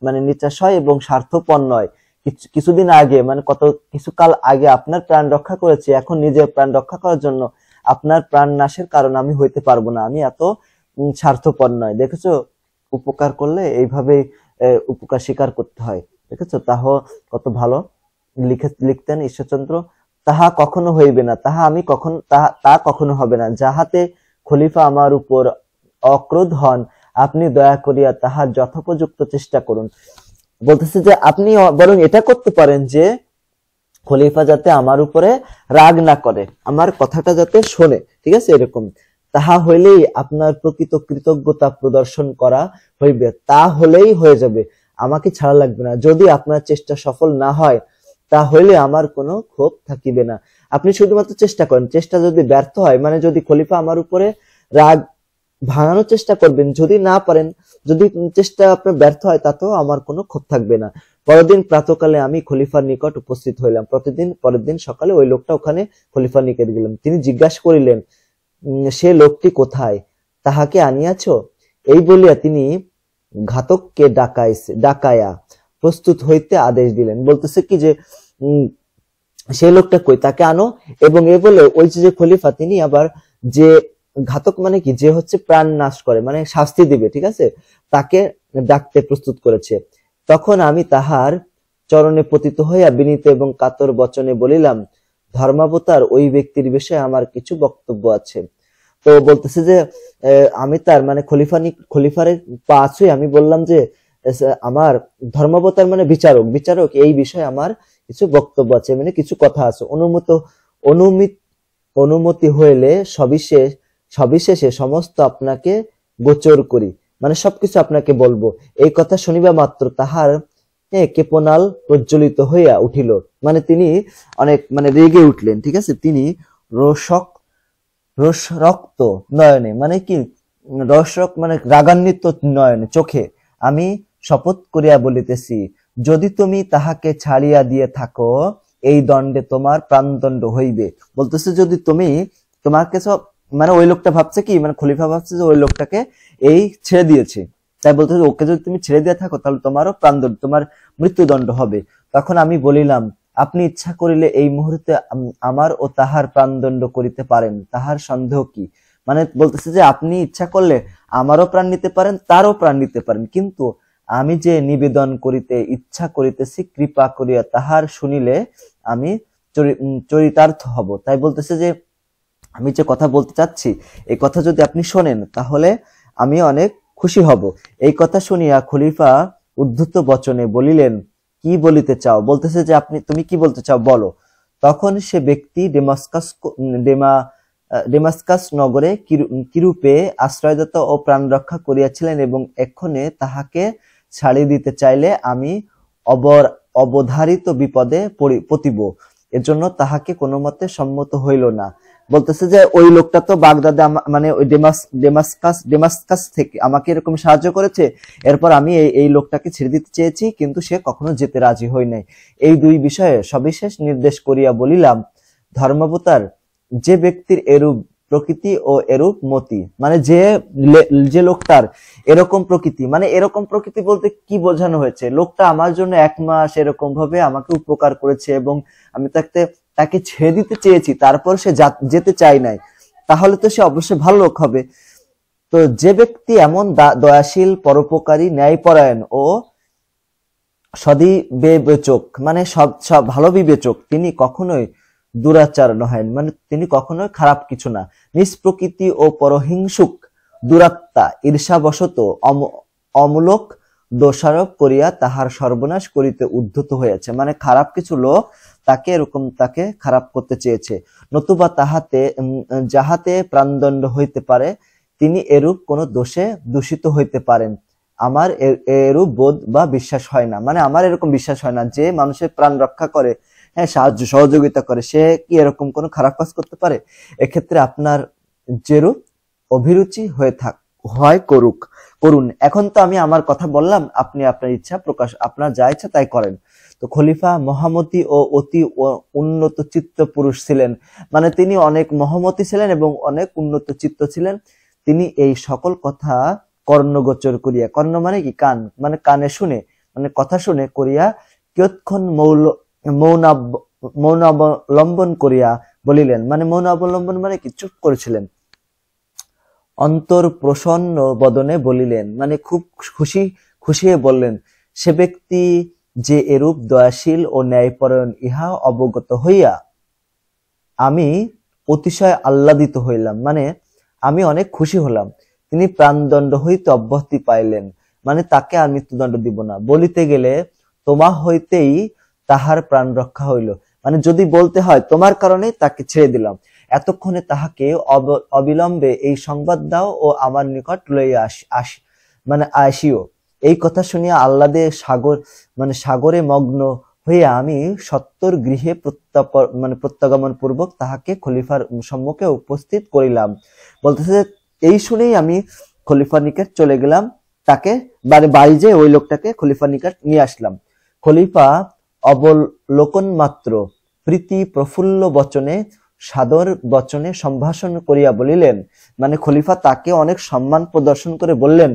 মানে নিচাশয় এবং স্বার্থপর নয় কিছুদিন আগে মানে কত কিছুকাল আগে আপনার প্রাণ রক্ষা করেছি এখন নিজের প্রাণ রক্ষা করার জন্য আপনার প্রাণ নাশের কারণ আমি হইতে পারবো না আমি এত স্বার্থপর নয় দেখেছো উপকার করলে এইভাবেই উপকার স্বীকার করতে হয় দেখেছো তাহ কত ভালো লিখে লিখতেন ঈশ্বরচন্দ্র তাহা কখনো হইবে না তাহা আমি কখন তাহা তা কখনো হবে না যাহাতে খলিফা আমার উপর অক্রোধ হন আপনি দয়া করিয়া তাহার যথোপযুক্ত চেষ্টা করুন বলতেছে যে আপনি বরং এটা করতে পারেন যে খলিফা যাতে আমার উপরে রাগ না করে আমার কথাটা যাতে শোনে ঠিক আছে এরকম তাহা হইলেই আপনার প্রকৃত কৃতজ্ঞতা প্রদর্শন করা হইবে তা হলেই হয়ে যাবে আমাকে ছাড়া লাগবে না যদি আপনার চেষ্টা সফল না হয় তা হইলে আমার কোনো ক্ষোভ থাকিবে না আপনি শুধুমাত্র চেষ্টা করেন চেষ্টা যদি ব্যর্থ হয় মানে যদি খলিফা আমার উপরে রাগ ভাঙানোর চেষ্টা করবেন যদি না পারেন যদি চেষ্টা আপনার ব্যর্থ হয় তাতেও আমার কোনো ক্ষোভ থাকবে না পরের দিন প্রাতকালে আমি খলিফার নিকট উপস্থিত হইলাম প্রতিদিন পরের দিন সকালে ওই লোকটা ওখানে খলিফার নিকট গেলাম তিনি জিজ্ঞাসা করিলেন সে লোকটি কোথায় তাহাকে আনিয়াছ এই বলিয়া তিনি ঘাতককে ডাকাইছে ডাকায়া প্রস্তুত হইতে আদেশ দিলেন বলতেছে কি যে সেই লোকটা কই তাকে আনো এবং এ বলে ওই যে খলিফা তিনি আবার যে ঘাতক মানে কি যে হচ্ছে প্রাণ নাশ করে মানে শাস্তি দিবে ঠিক আছে তাকে ডাকতে প্রস্তুত করেছে তখন আমি তাহার চরণে পতিত হইয়া বিনীত এবং কাতর বচনে বলিলাম ধর্মাবতার ওই ব্যক্তির বিষয়ে আমার কিছু বক্তব্য আছে তো বলতেছে যে আমি তার মানে খলিফানি খলিফার পা আছে আমি বললাম যে আমার ধর্মাবতার মানে বিচারক বিচারক এই বিষয়ে আমার কিছু বক্তব্য আছে মানে কিছু কথা আছে অনুমত অনুমিত অনুমতি হইলে সবিশেষ সবিশেষে সমস্ত আপনাকে গোচর করি মানে সবকিছু আপনাকে বলবো এই কথা শুনিবা মাত্র তাহার কেপনাল প্রজ্বলিত হইয়া উঠিল মানে তিনি অনেক মানে রেগে উঠলেন ঠিক আছে তিনি রসক রস রক্ত নয়নে মানে কি রসক মানে রাগান্বিত নয়নে চোখে আমি শপথ করিয়া বলিতেছি যদি তুমি তাহাকে ছাড়িয়া দিয়ে থাকো এই দণ্ডে তোমার প্রাণদণ্ড হইবে বলতেছে যদি তুমি তোমাকে সব মানে ওই লোকটা ভাবছে কি মানে খলিফা ভাবছে যে ওই লোকটাকে এই ছেড়ে দিয়েছে তাই বলতে ওকে যদি তুমি ছেড়ে দিয়ে থাকো তাহলে তোমারও প্রাণদণ্ড তোমার মৃত্যুদণ্ড হবে তখন আমি বলিলাম আপনি ইচ্ছা করিলে এই মুহূর্তে আমার ও তাহার প্রাণদণ্ড করিতে পারেন তাহার সন্দেহ কি মানে বলতেছে যে আপনি ইচ্ছা করলে আমারও প্রাণ নিতে পারেন তারও প্রাণ নিতে পারেন কিন্তু আমি যে নিবেদন করিতে ইচ্ছা করিতেছি কৃপা করিয়া তাহার শুনিলে আমি চরিতার্থ হব তাই বলতেছে যে আমি যে কথা বলতে চাচ্ছি এই কথা যদি আপনি শোনেন তাহলে আমি অনেক খুশি হব এই কথা শুনিয়া খলিফা উদ্ধত বচনে বলিলেন কি বলিতে চাও বলতেছে যে আপনি তুমি কি বলতে চাও বলো তখন সে ব্যক্তি ডেমাস্কাস ডেমা ডেমাস্কাস নগরে কিরূপে আশ্রয়দাতা ও প্রাণ রক্ষা করিয়াছিলেন এবং এক্ষণে তাহাকে ছাড়ি দিতে চাইলে আমি অবর অবধারিত বিপদে পতিব এজন্য তাহাকে কোনো মতে সম্মত হইল না বলতেছে যে ওই লোকটা তো বাগদাদে মানে ওই ডেমাস ডেমাসকাস ডেমাসকাস থেকে আমাকে এরকম সাহায্য করেছে এরপর আমি এই এই লোকটাকে ছেড়ে দিতে চেয়েছি কিন্তু সে কখনো যেতে রাজি হই নাই এই দুই বিষয়ে সবিশেষ নির্দেশ করিয়া বলিলাম ধর্মবতার যে ব্যক্তির এরূপ প্রকৃতি ও এরূপ মতি মানে যে যে লোকটার এরকম প্রকৃতি মানে এরকম প্রকৃতি বলতে কি বোঝানো হয়েছে লোকটা আমার জন্য এক মাস এরকম ভাবে আমাকে উপকার করেছে এবং আমি তাকে তাকে ছেড়ে দিতে চেয়েছি তারপর সে যেতে চায় নাই তাহলে তো সে অবশ্যই ভালো লোক হবে তো যে ব্যক্তি এমন দয়াশীল পরোপকারী ন্যায়পরায়ণ ও সদি বিবেচক মানে সব সব ভালো বিবেচক তিনি কখনোই দুরাচার নহেন মানে তিনি কখনোই খারাপ কিছু না নিষ্প্রকৃতি ও পরহিংসুক দুরাত্মা ঈর্ষাবশত অমূলক দোষারোপ করিয়া তাহার সর্বনাশ করিতে উদ্ধত হয়েছে মানে খারাপ কিছু লোক তাকে এরকম তাকে খারাপ করতে চেয়েছে নতুবা তাহাতে যাহাতে প্রাণদণ্ড হইতে পারে তিনি এরূপ কোনো দোষে দূষিত হইতে পারেন আমার এরূপ বোধ বা বিশ্বাস হয় না মানে আমার এরকম বিশ্বাস হয় না যে মানুষের প্রাণ রক্ষা করে হ্যাঁ সাহায্য সহযোগিতা করে সে কি এরকম কোনো খারাপ কাজ করতে পারে এক্ষেত্রে আপনার যেরূপ অভিরুচি হয়ে থাক হয় করুক করুন এখন তো আমি আমার কথা বললাম আপনি আপনার ইচ্ছা প্রকাশ আপনার যা ইচ্ছা তাই করেন তো খলিফা মহামতি ও অতি উন্নত চিত্ত পুরুষ ছিলেন মানে তিনি অনেক মহামতি ছিলেন এবং অনেক উন্নত চিত্ত ছিলেন তিনি এই সকল কথা কর্ণগোচর করিয়া কর্ণ মানে কি কান মানে কানে শুনে মানে কথা শুনে করিয়া কিয়ৎক্ষণ মৌল মৌনাব মৌনাবলম্বন করিয়া বলিলেন মানে মৌনাবলম্বন মানে কি চুপ করেছিলেন অন্তর প্রসন্ন বদনে বলিলেন মানে খুব খুশি খুশিয়ে বললেন সে ব্যক্তি যে এরূপ দয়াশীল ও ন্যায়পরায়ণ ইহা অবগত হইয়া আমি অতিশয় আহ্লাদিত হইলাম মানে আমি অনেক খুশি হলাম তিনি প্রাণদণ্ড হইতে অব্যাহতি পাইলেন মানে তাকে আর মৃত্যুদণ্ড দিব না বলিতে গেলে তোমা হইতেই তাহার প্রাণ রক্ষা হইল মানে যদি বলতে হয় তোমার কারণে তাকে ছেড়ে দিলাম এতক্ষণে তাহাকে অবিলম্বে এই সংবাদ দাও ও আমার নিকট লইয়া আস মানে আসিও এই কথা শুনিয়া আহ্লাদে সাগর মানে সাগরে মগ্ন হইয়া আমি সত্তর গৃহে প্রত্যাপর মানে প্রত্যাগমন পূর্বক তাহাকে খলিফার সম্মুখে উপস্থিত করিলাম বলতেছে এই শুনেই আমি খলিফা নিকট চলে গেলাম তাকে মানে বাড়ি যে ওই লোকটাকে খলিফা নিকট নিয়ে আসলাম খলিফা অবলোকন মাত্র প্রীতি প্রফুল্ল বচনে সাদর বচনে সম্ভাষণ করিয়া বলিলেন মানে খলিফা তাকে অনেক সম্মান প্রদর্শন করে বললেন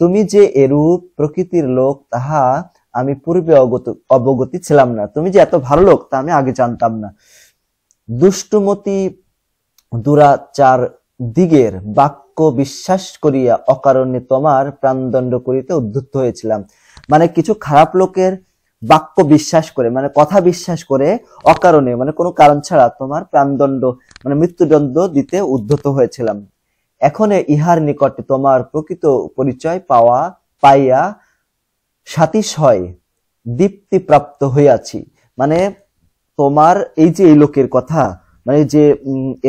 তুমি যে এরূপ প্রকৃতির লোক তাহা আমি পূর্বে অবগতি ছিলাম না তুমি যে এত ভালো লোক তা আমি আগে জানতাম না দুষ্টমতি দুরাচার দিগের বাক্য বিশ্বাস করিয়া অকারণে তোমার প্রাণদণ্ড করিতে উদ্যুক্ত হয়েছিলাম মানে কিছু খারাপ লোকের বাক্য বিশ্বাস করে মানে কথা বিশ্বাস করে অকারণে মানে কোনো কারণ ছাড়া তোমার প্রাণদণ্ড মানে মৃত্যুদণ্ড দিতে উদ্ধত হয়েছিলাম এখন ইহার নিকট তোমার প্রকৃত পরিচয় পাওয়া পাইয়া সাতিশ হয় দীপ্তিপ্রাপ্ত হইয়াছি মানে তোমার এই যে এই লোকের কথা মানে যে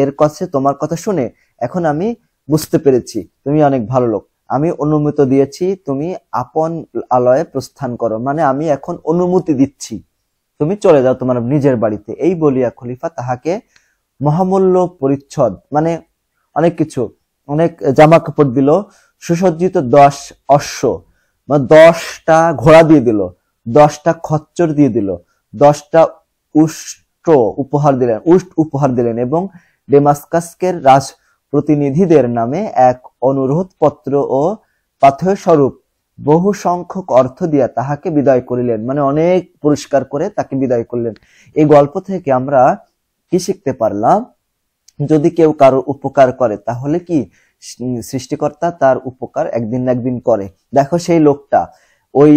এর কাছে তোমার কথা শুনে এখন আমি বুঝতে পেরেছি তুমি অনেক ভালো লোক আমি অনুমতি দিয়েছি তুমি আপন আলয়ে প্রস্থান করো মানে আমি এখন অনুমতি দিচ্ছি তুমি চলে যাও তোমার নিজের বাড়িতে এই বলিয়া খলিফা তাহাকে মহামূল্য পরিচ্ছদ মানে অনেক কিছু অনেক জামা কাপড় দিল সুসজ্জিত দশ অশ্ব বা মানে দশটা ঘোড়া দিয়ে দিল দশটা খচ্চর দিয়ে দিল দশটা উষ্ট উপহার দিলেন উষ্ট উপহার দিলেন এবং ডেমাসকাসকের রাজ প্রতিনিধিদের নামে এক অনুরোধ পত্র ও পাথর স্বরূপ বহু সংখ্যক অর্থ দিয়া তাহাকে বিদায় করিলেন মানে অনেক পুরস্কার করে তাকে বিদায় করলেন এই গল্প থেকে আমরা কি শিখতে পারলাম যদি কেউ কারোর উপকার করে তাহলে কি সৃষ্টিকর্তা তার উপকার একদিন না একদিন করে দেখো সেই লোকটা ওই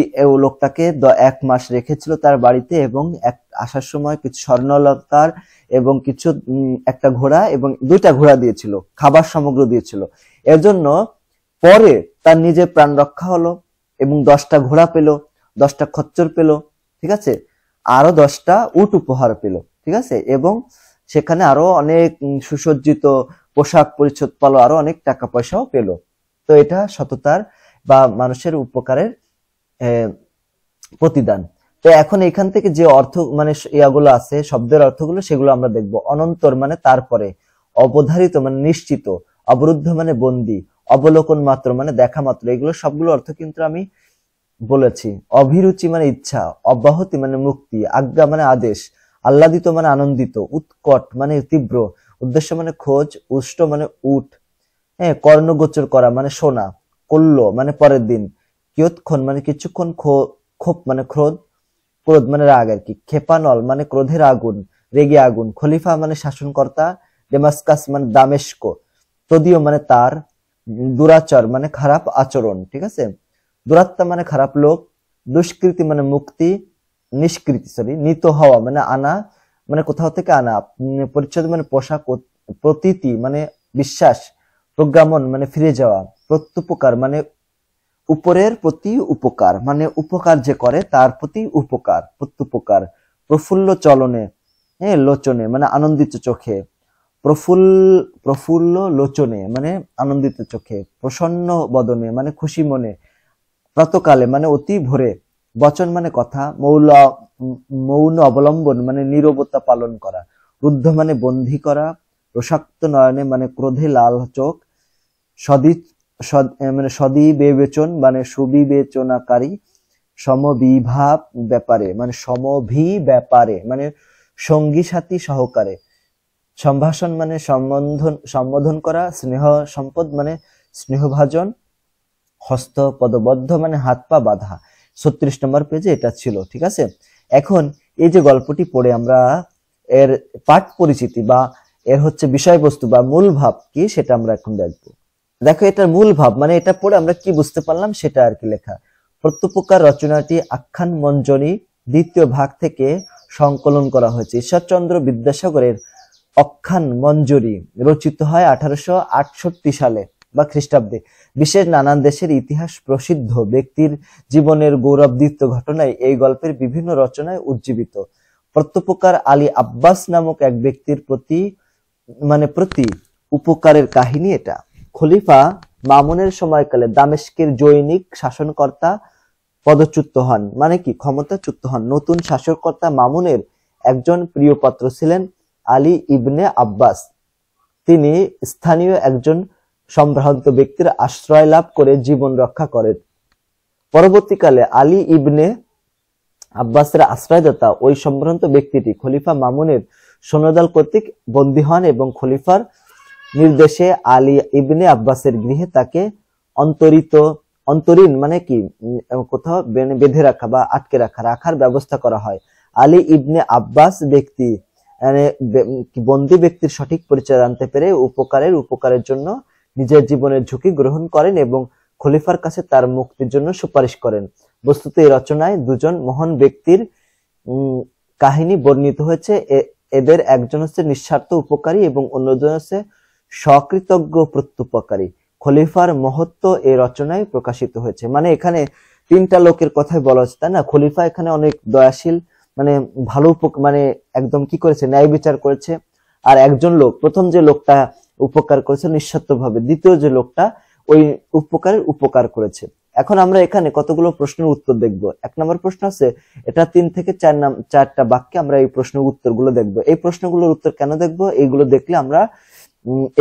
লোকটাকে এক মাস রেখেছিল তার বাড়িতে এবং এক আসার সময় কিছু স্বর্ণলতার এবং কিছু একটা ঘোড়া এবং দুইটা ঘোড়া দিয়েছিল খাবার সামগ্র দিয়েছিল এজন্য পরে তার নিজের প্রাণ রক্ষা হলো এবং দশটা ঘোড়া পেল দশটা খচ্চর পেল ঠিক আছে আরো দশটা উট উপহার পেল ঠিক আছে এবং সেখানে আরো অনেক সুসজ্জিত পোশাক পরিচ্ছদ পালো আরো অনেক টাকা পয়সাও পেল তো এটা সততার বা মানুষের উপকারের প্রতিদান তো এখন এখান থেকে যে অর্থ মানে ইয়াগুলো আছে শব্দের অর্থগুলো সেগুলো আমরা দেখব অনন্তর মানে তারপরে অবধারিত মানে নিশ্চিত অবরুদ্ধ মানে বন্দী অবলোকন মাত্র মানে দেখা মাত্র এগুলো সবগুলো অর্থ কিন্তু আমি বলেছি অভিরুচি মানে ইচ্ছা অব্যাহতি মানে মুক্তি আজ্ঞা মানে আদেশ আহ্লাদিত মানে আনন্দিত উৎকট মানে তীব্র উদ্দেশ্য মানে খোঁজ উষ্ট মানে উঠ হ্যাঁ কর্ণগোচর করা মানে সোনা কল্য মানে পরের দিন কিয়ৎক্ষণ মানে কিছুক্ষণ ক্ষোভ মানে ক্রোধ ক্রোধ মানে রাগ আর কি খেপানল মানে ক্রোধের আগুন রেগে আগুন খলিফা মানে শাসনকর্তা ডেমাস্কাস মানে দামেস্ক তদীয় মানে তার দুরাচর মানে খারাপ আচরণ ঠিক আছে দুরাত্মা মানে খারাপ লোক দুষ্কৃতি মানে মুক্তি নিষ্কৃতি সরি নিত হওয়া মানে আনা মানে কোথাও থেকে আনা মানে পরিচ্ছদ মানে পোশাক প্রতীতি মানে বিশ্বাস প্রজ্ঞামন মানে ফিরে যাওয়া প্রত্যুপকার মানে উপরের প্রতি উপকার মানে উপকার যে করে তার প্রতি উপকার প্রত্যুপকার প্রফুল্ল চলনে হ্যাঁ লোচনে মানে আনন্দিত চোখে প্রফুল্ল প্রফুল্ল লোচনে মানে আনন্দিত চোখে প্রসন্ন বদনে মানে খুশি মনে প্রাতকালে মানে অতি ভোরে বচন মানে কথা মৌল মৌন অবলম্বন মানে নিরবতা পালন করা রুদ্ধ মানে বন্দী করা রোষাক্ত নয়নে মানে ক্রোধে লাল চোখ সদি মানে সদি বিবেচন মানে সুবিবেচনাকারী সমবিভাব ব্যাপারে মানে সমভি ব্যাপারে মানে সঙ্গী সাথী সহকারে সম্ভাষণ মানে সম্বোধন সম্বোধন করা স্নেহ সম্পদ মানে স্নেহভাজন হস্ত পদবদ্ধ মানে হাত পা বাধা ছত্রিশ নম্বর পেজে এটা ছিল ঠিক আছে এখন এই যে গল্পটি পড়ে আমরা এর পাঠ পরিচিতি বা এর হচ্ছে বিষয়বস্তু বা মূল ভাব কি সেটা আমরা এখন দেখবো দেখো এটার মূল ভাব মানে এটা পড়ে আমরা কি বুঝতে পারলাম সেটা আর কি লেখা প্রত্যুপকার রচনাটি আখ্যান মঞ্জনী দ্বিতীয় ভাগ থেকে সংকলন করা হয়েছে ঈশ্বরচন্দ্র বিদ্যাসাগরের অখ্যান মঞ্জুরি রচিত হয় আঠারোশো সালে বা খ্রিস্টাব্দে বিশ্বের নানান দেশের ইতিহাস প্রসিদ্ধ ব্যক্তির জীবনের গৌরবদীপ্ত ঘটনায় এই গল্পের বিভিন্ন রচনায় উজ্জীবিত প্রত্যুপকার আলী আব্বাস নামক এক ব্যক্তির প্রতি মানে প্রতি উপকারের কাহিনী এটা খলিফা মামুনের সময়কালে দামেস্কের জৈনিক শাসনকর্তা পদচ্যুত হন মানে কি ক্ষমতাচ্যুত হন নতুন শাসনকর্তা মামুনের একজন প্রিয়পাত্র ছিলেন আলী ইবনে আব্বাস তিনি স্থানীয় একজন সম্ভ্রান্ত ব্যক্তির আশ্রয় লাভ করে জীবন রক্ষা করেন পরবর্তীকালে আলী ইবনে আব্বাসের আশ্রয়দাতা ওই সম্ভ্রান্ত ব্যক্তিটি খলিফা মামুনের সোনদাল কর্তৃক বন্দী হন এবং খলিফার নির্দেশে আলী ইবনে আব্বাসের গৃহে তাকে অন্তরিত অন্তরীণ মানে কি কোথাও বেঁধে রাখা বা আটকে রাখা রাখার ব্যবস্থা করা হয় আলী ইবনে আব্বাস ব্যক্তি মানে, বন্দী ব্যক্তির সঠিক পরিচয় জানতে পেরে উপকারের উপকারের জন্য নিজের জীবনের ঝুঁকি গ্রহণ করেন এবং খলিফার কাছে তার মুক্তির জন্য সুপারিশ করেন বস্তুত এই রচনায় দুজন মহান ব্যক্তির কাহিনী বর্ণিত হয়েছে এদের একজন হচ্ছে নিঃস্বার্থ উপকারী এবং অন্যজন হচ্ছে সকৃতজ্ঞ প্রত্যুপকারী খলিফার মহত্ব এই রচনায় প্রকাশিত হয়েছে মানে এখানে তিনটা লোকের কথাই বলা হচ্ছে তাই না খলিফা এখানে অনেক দয়াশীল মানে ভালো মানে একদম কি করেছে ন্যায় বিচার করেছে আর একজন লোক প্রথম যে লোকটা উপকার করেছে নিঃস্বার্থভাবে দ্বিতীয় যে লোকটা ওই উপকারের উপকার করেছে এখন আমরা এখানে কতগুলো প্রশ্নের উত্তর দেখব এক নম্বর প্রশ্ন আছে এটা তিন থেকে চার নাম চারটা বাক্যে আমরা এই প্রশ্নের উত্তরগুলো দেখব এই প্রশ্নগুলোর উত্তর কেন দেখব এইগুলো দেখলে আমরা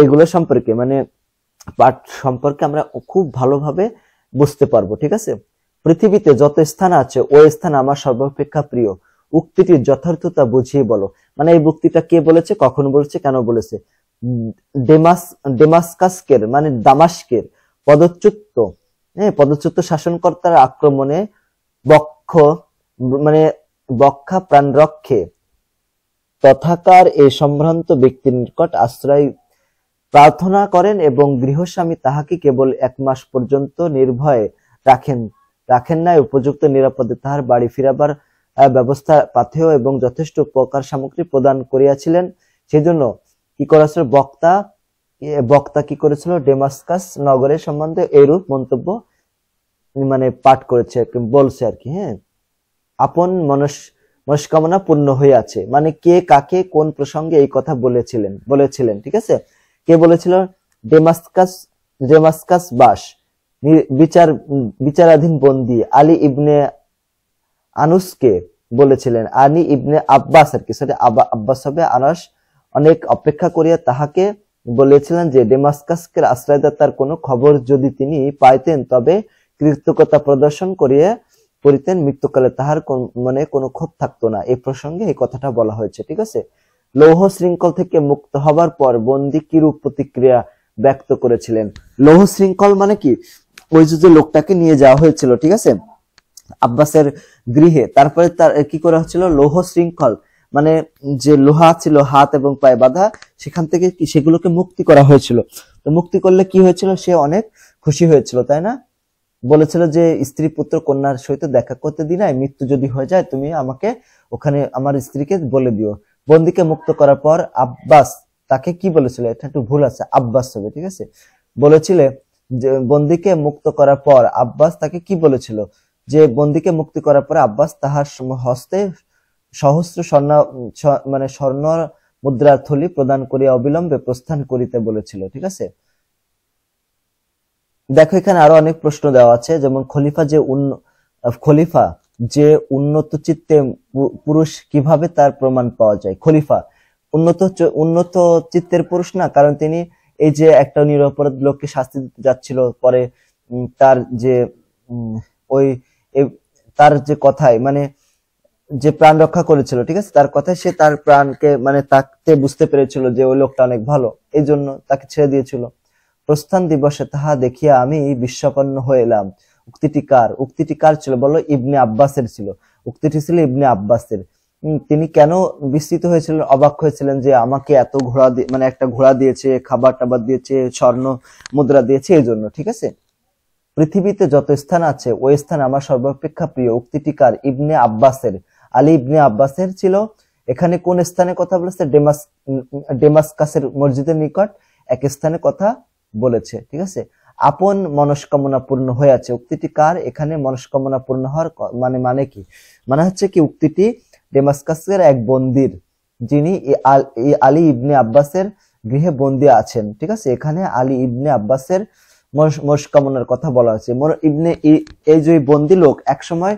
এগুলো সম্পর্কে মানে পাঠ সম্পর্কে আমরা খুব ভালোভাবে বুঝতে পারবো ঠিক আছে পৃথিবীতে যত স্থান আছে ওই স্থান আমার সর্বাপেক্ষা প্রিয় উক্তিটির যথার্থতা বুঝিয়ে বলো মানে এই উক্তিটা কে বলেছে কখন বলেছে কেন বলেছে ডেমাস ডেমাসকাসকের মানে দামাস্কের পদচ্যুত হ্যাঁ পদচ্যুত শাসনকর্তার আক্রমণে বক্ষ মানে বক্ষা প্রাণ রক্ষে তথাকার এ সম্ভ্রান্ত ব্যক্তির নিকট আশ্রয় প্রার্থনা করেন এবং গৃহস্বামী তাহাকে কেবল এক মাস পর্যন্ত নির্ভয়ে রাখেন রাখেন নাই উপযুক্ত নিরাপদে তাহার বাড়ি ফিরাবার ব্যবস্থা পাথেয় এবং যথেষ্ট উপকার সামগ্রী প্রদান করিয়াছিলেন সেজন্য কি করেছিল বক্তা বক্তা কি করেছিল ডেমাস্কাস নগরের সম্বন্ধে এরূপ মন্তব্য মানে পাঠ করেছে আর কি বলছে আর কি হ্যাঁ আপন মনস মনস্কামনা পূর্ণ হয়ে আছে মানে কে কাকে কোন প্রসঙ্গে এই কথা বলেছিলেন বলেছিলেন ঠিক আছে কে বলেছিল ডেমাস্কাস ডেমাস্কাস বাস বিচার বিচারাধীন বন্দি আলী ইবনে আনুসকে বলেছিলেন আনি ইবনে আব্বাস আর কি সেটা আব্বাস হবে আনাস অনেক অপেক্ষা করিয়া তাহাকে বলেছিলেন যে ডেমাস্কাসকের আশ্রয়দাতার কোনো খবর যদি তিনি পাইতেন তবে কৃতজ্ঞতা প্রদর্শন করিয়া করিতেন মৃত্যুকালে তাহার মানে কোনো ক্ষোভ থাকতো না এই প্রসঙ্গে এই কথাটা বলা হয়েছে ঠিক আছে লৌহ শৃঙ্খল থেকে মুক্ত হবার পর বন্দি কিরূপ প্রতিক্রিয়া ব্যক্ত করেছিলেন লৌহ শৃঙ্খল মানে কি ওই যে লোকটাকে নিয়ে যাওয়া হয়েছিল ঠিক আছে আব্বাসের গৃহে তারপরে তার কি করা হচ্ছিল লৌহ শৃঙ্খল মানে যে লোহা ছিল হাত এবং পায়ে বাধা সেখান থেকে সেগুলোকে মুক্তি করা হয়েছিল তো মুক্তি করলে কি হয়েছিল সে অনেক খুশি হয়েছিল তাই না বলেছিল যে স্ত্রী পুত্র কন্যার সহিত দেখা করতে দিনাই মৃত্যু যদি হয়ে যায় তুমি আমাকে ওখানে আমার স্ত্রীকে বলে দিও বন্দিকে মুক্ত করার পর আব্বাস তাকে কি বলেছিল এটা একটু ভুল আছে আব্বাস হবে ঠিক আছে বলেছিলে যে বন্দিকে মুক্ত করার পর আব্বাস তাকে কি বলেছিল যে বন্দিকে মুক্তি করার পর আব্বাস তাহার হস্তে সহস্র স্বর্ণ মানে স্বর্ণ মুদ্রার থলি প্রদান করিয়া অবিলম্বে প্রস্থান করিতে বলেছিল ঠিক আছে দেখো এখানে আরো অনেক প্রশ্ন দেওয়া আছে যেমন খলিফা যে খলিফা যে উন্নত চিত্তে পুরুষ কিভাবে তার প্রমাণ পাওয়া যায় খলিফা উন্নত উন্নত চিত্তের পুরুষ না কারণ তিনি এই যে একটা নিরপরাধ লোককে শাস্তি দিতে যাচ্ছিল পরে তার যে ওই তার যে কথায় মানে যে প্রাণ রক্ষা করেছিল ঠিক আছে তার কথা সে তার প্রাণকে মানে তাকতে বুঝতে পেরেছিল যে ওই লোকটা অনেক ভালো এই জন্য তাকে ছেড়ে দিয়েছিল প্রস্থান দিবসে তাহা দেখিয়া আমি বিশ্বপন্ন হয়ে এলাম উক্তিটি কার উক্তিটি কার ছিল বলো ইবনে আব্বাসের ছিল উক্তিটি ছিল ইবনে আব্বাসের তিনি কেন বিস্তৃত হয়েছিলেন অবাক হয়েছিলেন যে আমাকে এত ঘোড়া মানে একটা ঘোড়া দিয়েছে খাবার টাবার দিয়েছে স্বর্ণ মুদ্রা দিয়েছে এই জন্য ঠিক আছে পৃথিবীতে যত স্থান আছে ওই স্থান আমার সর্বাপেক্ষা প্রিয় উক্তিটি কার ইবনে আব্বাসের আলী ইবনে আব্বাসের ছিল এখানে কোন স্থানে কথা বলেছে ডেমাস ডেমাসকাসের মসজিদের নিকট এক স্থানে কথা বলেছে ঠিক আছে আপন মনস্কামনা পূর্ণ হয়ে আছে উক্তিটি কার এখানে মনস্কামনা পূর্ণ হওয়ার মানে মানে কি মানে হচ্ছে কি উক্তিটি ডেমাসকাসের এক বন্দির যিনি আলী ইবনে আব্বাসের গৃহে বন্দি আছেন ঠিক আছে এখানে আলী ইবনে আব্বাসের মনস্কামনার কথা বলা হয়েছে ইবনে এই যে বন্দি লোক একসময়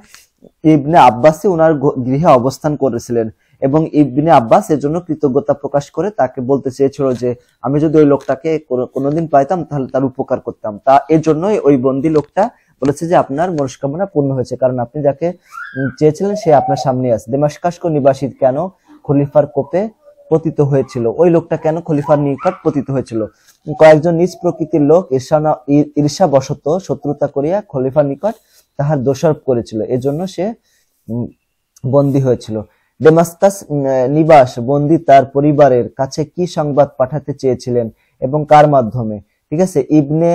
ইবনে আব্বাসই ওনার গৃহে অবস্থান করেছিলেন এবং ইবনে আব্বাস এর জন্য কৃতজ্ঞতা প্রকাশ করে তাকে বলতে চেয়েছিল যে আমি যদি ওই লোকটাকে কোনোদিন পাইতাম তাহলে তার উপকার করতাম তা এর জন্যই ওই বন্দি লোকটা বলেছে যে আপনার মনস্কামনা পূর্ণ হয়েছে কারণ আপনি যাকে চেয়েছিলেন সে আপনার সামনে আছে দেমাসকাস্ক নিবাসী কেন খলিফার কোপে পতিত হয়েছিল ওই লোকটা কেন খলিফার নিকট পতিত হয়েছিল কয়েকজন নিজ প্রকৃতির লোক ঈর্ষা ঈর্ষা বশত শত্রুতা করিয়া খলিফার নিকট তাহার দোষারোপ করেছিল এজন্য সে বন্দী হয়েছিল ডেমাস্তাস নিবাস বন্দী তার পরিবারের কাছে কি সংবাদ পাঠাতে চেয়েছিলেন এবং কার মাধ্যমে ঠিক আছে ইবনে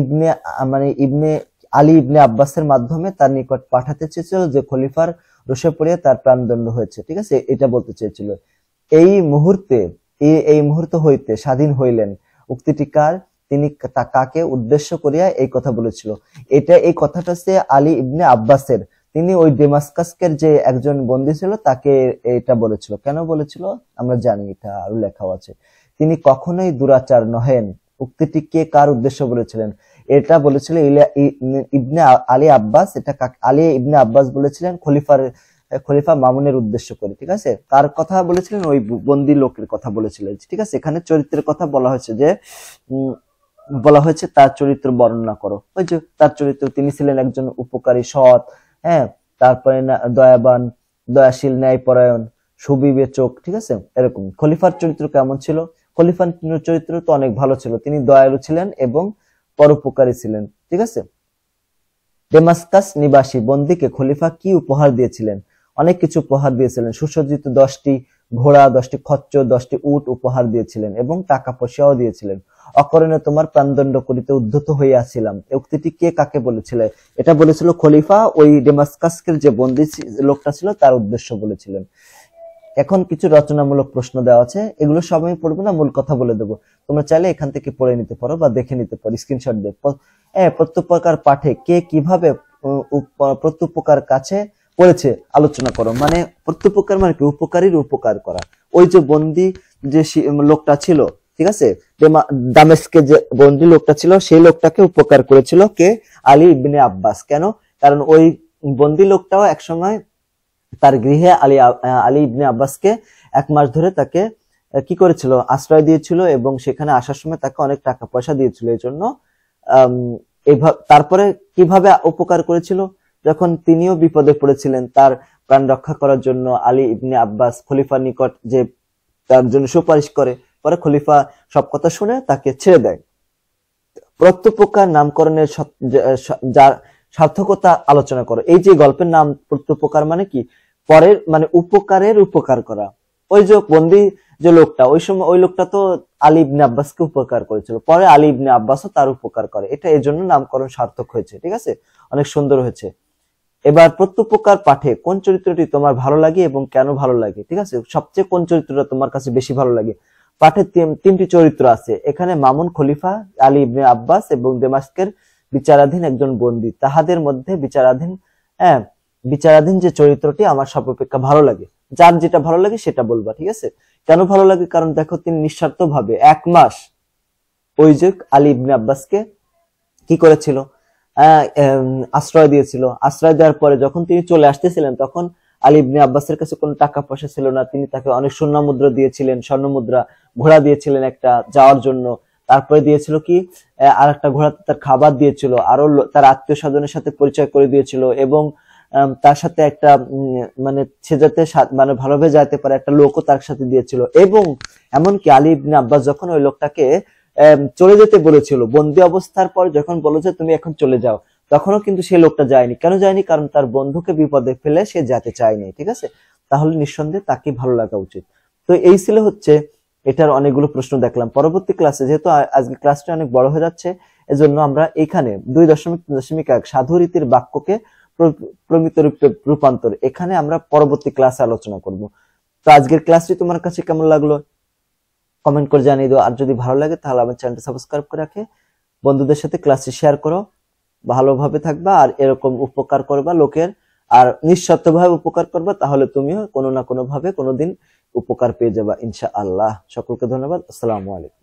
ইবনে মানে ইবনে আলী ইবনে আব্বাসের মাধ্যমে তার নিকট পাঠাতে চেয়েছিল যে খলিফার রোষে পড়ে তার প্রাণদণ্ড হয়েছে ঠিক আছে এটা বলতে চেয়েছিল এই মুহূর্তে এই মুহূর্ত হইতে স্বাধীন হইলেন উক্তিটি কার তিনি তা কাকে উদ্দেশ্য করিয়া এই কথা বলেছিল এটা এই কথাটা হচ্ছে আলী ইবনে আব্বাসের তিনি ওই ডেমাসকাসকের যে একজন বন্দী ছিল তাকে এটা বলেছিল কেন বলেছিল আমরা জানি এটা আরো লেখাও আছে তিনি কখনোই দুরাচার নহেন উক্তিটি কে কার উদ্দেশ্য বলেছিলেন এটা বলেছিল ইবনে আলী আব্বাস এটা আলী ইবনে আব্বাস বলেছিলেন খলিফার খলিফা মামুনের উদ্দেশ্য করে ঠিক আছে কার কথা বলেছিলেন ওই বন্দি লোকের কথা বলেছিলেন ঠিক আছে এখানে চরিত্রের কথা বলা হয়েছে যে বলা হয়েছে তার চরিত্র বর্ণনা করো ওই যে তার চরিত্র তিনি ছিলেন একজন উপকারী সৎ হ্যাঁ তারপরে দয়াবান দয়াশীল ন্যায়পরায়ণ সুবিবেচক ঠিক আছে এরকম খলিফার চরিত্র কেমন ছিল খলিফার চরিত্র তো অনেক ভালো ছিল তিনি দয়ালু ছিলেন এবং পরোপকারী ছিলেন ঠিক আছে ডেমাস্কাস নিবাসী বন্দীকে খলিফা কি উপহার দিয়েছিলেন অনেক কিছু উপহার দিয়েছিলেন সুসজ্জিত দশটি ঘোড়া দশটি খচ্চ দশটি উট উপহার দিয়েছিলেন এবং টাকা পয়সাও দিয়েছিলেন অকরণে তোমার প্রাণদণ্ড করিতে উদ্ধত হইয়াছিলাম উক্তিটি কে কাকে বলেছিল এটা বলেছিল খলিফা ওই ডেমাসকাসকের যে বন্দি লোকটা ছিল তার উদ্দেশ্য বলেছিলেন এখন কিছু রচনামূলক প্রশ্ন দেওয়া আছে এগুলো সবাই পড়বো না মূল কথা বলে দেবো তোমরা চাইলে এখান থেকে পড়ে নিতে পারো বা দেখে নিতে পারো স্ক্রিনশট দিয়ে হ্যাঁ প্রত্যুপকার পাঠে কে কিভাবে প্রত্যুপকার কাছে পড়েছে আলোচনা করো মানে প্রত্যুপকার মানে কি উপকারীর উপকার করা ওই যে বন্দি যে লোকটা ছিল ঠিক আছে দামেস্কে যে বন্দি লোকটা ছিল সেই লোকটাকে উপকার করেছিল কে আলী ইবনে আব্বাস কেন কারণ ওই বন্দি লোকটাও একসময় তার গৃহে আলী আলী ইবনে আব্বাসকে এক মাস ধরে তাকে কি করেছিল আশ্রয় দিয়েছিল এবং সেখানে আসার সময় তাকে অনেক টাকা পয়সা দিয়েছিল এই জন্য তারপরে কিভাবে উপকার করেছিল যখন তিনিও বিপদে পড়েছিলেন তার প্রাণ রক্ষা করার জন্য আলী ইবনে আব্বাস খলিফার নিকট যে তার জন্য সুপারিশ করে পরে খলিফা সব কথা শুনে তাকে ছেড়ে দেয় প্রত্যপকার নামকরণের যার সার্থকতা আলোচনা করো এই যে গল্পের নাম প্রত্যুপকার মানে কি পরের মানে উপকারের উপকার করা ওই যে বন্দি যে লোকটা ওই সময় ওই লোকটা তো আলী ইবনে আব্বাসকে উপকার করেছিল পরে আলী ইবনে আব্বাসও তার উপকার করে এটা এই জন্য নামকরণ সার্থক হয়েছে ঠিক আছে অনেক সুন্দর হয়েছে এবার প্রত্যুপকার পাঠে কোন চরিত্রটি তোমার ভালো লাগে এবং কেন ভালো লাগে ঠিক আছে সবচেয়ে কোন চরিত্রটা তোমার কাছে বেশি ভালো লাগে পাঠে তিনটি চরিত্র আছে এখানে মামুন খলিফা আলী ইবনে আব্বাস এবং দেমাস্কের বিচারাধীন একজন বন্দী তাহাদের মধ্যে বিচারাধীন হ্যাঁ বিচারাধীন যে চরিত্রটি আমার সর্বাপেক্ষা ভালো লাগে যার যেটা ভালো লাগে সেটা বলবা ঠিক আছে কেন ভালো লাগে কারণ দেখো তিনি নিঃস্বার্থ ভাবে এক মাস ওই যে আলী ইবনে আব্বাসকে কি করেছিল আশ্রয় দিয়েছিল আশ্রয় দেওয়ার পরে যখন তিনি চলে আসতেছিলেন তখন আলী ইবনে আব্বাসের কাছে কোনো টাকা পয়সা ছিল না তিনি তাকে অনেক স্বর্ণ মুদ্রা দিয়েছিলেন স্বর্ণ মুদ্রা ঘোড়া দিয়েছিলেন একটা যাওয়ার জন্য তারপরে দিয়েছিল কি আর একটা ঘোড়া তার খাবার দিয়েছিল আরো তার আত্মীয় স্বজনের সাথে পরিচয় করে দিয়েছিল এবং তার সাথে একটা মানে সে যাতে মানে ভালোভাবে যাইতে পারে একটা লোকও তার সাথে দিয়েছিল এবং এমনকি আলী ইবনে আব্বাস যখন ওই লোকটাকে চলে যেতে বলেছিল বন্দি অবস্থার পর যখন বলেছে তুমি এখন চলে যাও তখনও কিন্তু সে লোকটা যায়নি কেন যায়নি কারণ তার বন্ধুকে বিপদে ফেলে সে যেতে চায়নি ঠিক আছে তাহলে নিঃসন্দেহে তাকে ভালো লাগা উচিত তো এই ছিল হচ্ছে এটার অনেকগুলো প্রশ্ন দেখলাম পরবর্তী ক্লাসে যেহেতু আজকে ক্লাসটা অনেক বড় হয়ে যাচ্ছে এজন্য আমরা এখানে দুই দশমিক দশমিক এক সাধু রীতির বাক্যকে প্রমিত রূপান্তর এখানে আমরা পরবর্তী ক্লাসে আলোচনা করব তো আজকের ক্লাসটি তোমার কাছে কেমন লাগলো কমেন্ট করে জানিয়ে দাও আর যদি ভালো লাগে তাহলে আমার চ্যানেলটা সাবস্ক্রাইব করে রাখে বন্ধুদের সাথে ক্লাসটি শেয়ার করো ভালোভাবে থাকবা আর এরকম উপকার করবা লোকের আর নিঃস্বার্থভাবে উপকার করবা তাহলে তুমিও কোনো না কোনোভাবে কোনোদিন উপকার পেয়ে যাবা ইনশা আল্লাহ সকলকে ধন্যবাদ আসসালামু আলাইকুম